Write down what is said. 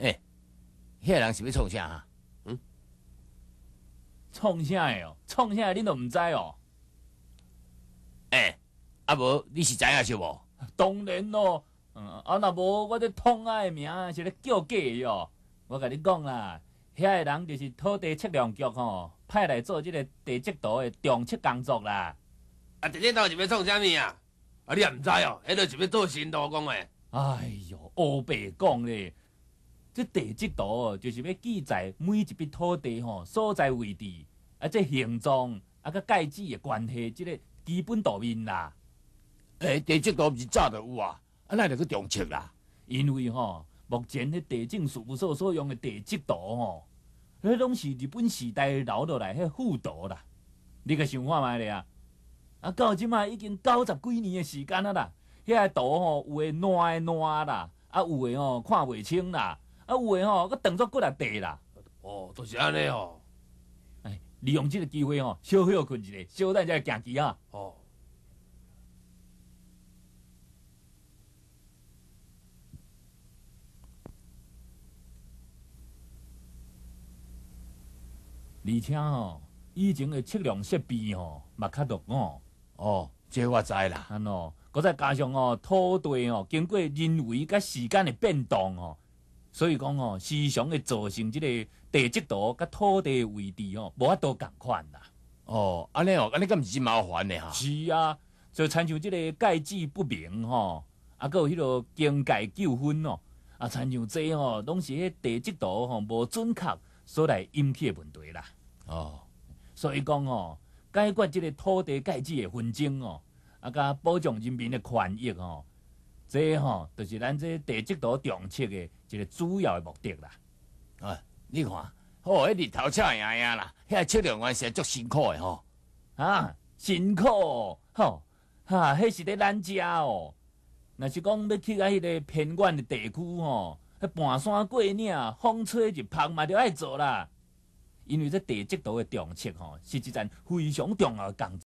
哎，遐个人是要创啥？嗯，创啥的哦？创啥你都唔知哦？哎，阿无你是知影是无？当然咯，嗯，那无我这痛爱的名是咧叫假的哦。我甲你讲啦，遐个人就是土地测量局吼派来做这个地质图的重测工作啦。啊，地籍图是要创啥物啊？阿你也唔知哦？迄个是要做先同讲的。哎呦，乌白讲咧。即地质图哦，就是要记载每一笔土地吼所在位置，啊即形状，啊佮界址的关系，即个基本图面啦。诶，地质图是早就有啊，啊，咱就去重测啦。因为吼，目前迄地政事务所所用的地质图吼，迄拢是日本时代留落来迄副图啦。你佮想看卖咧啊？啊，到即卖已经九十几年的时间啦啦，遐图吼有诶烂诶烂啦，啊有诶吼看袂清啦。啊，有诶吼，佮动作骨来断啦。哦，就是安尼哦。哎，利用这个机会吼，小小困一下，稍等一下行棋啊。哦。而且吼，以前的测量设备吼，嘛卡落哦。哦，这我知啦。嗯哦。搁再加上哦，土地哦，经过人为甲时间的变动哦。所以讲哦，思想会造成这个地质图甲土地位置哦无法都同款啦。哦，安尼哦，安尼咁是麻烦的哈。是啊，就参照这个界址不明吼，啊，个有迄啰经改纠纷哦，啊，参照这吼，拢是迄地质图吼无准确所来引起的问题啦。哦，所以讲哦，解决这个土地界址的纷争哦，啊，甲保障人民的权益吼。这吼，就是咱这地质图重测的一个主要的目的啦。啊，你看，哦，迄日头赤也呀啦，遐测量员是足辛苦的吼。啊，辛苦，吼，哈，迄是伫咱遮哦。若是讲要去啊，迄个偏远的地区吼，迄盘山过岭，风吹日晒嘛，着爱做啦。因为这地质图的重测吼，是一件非常重要的工。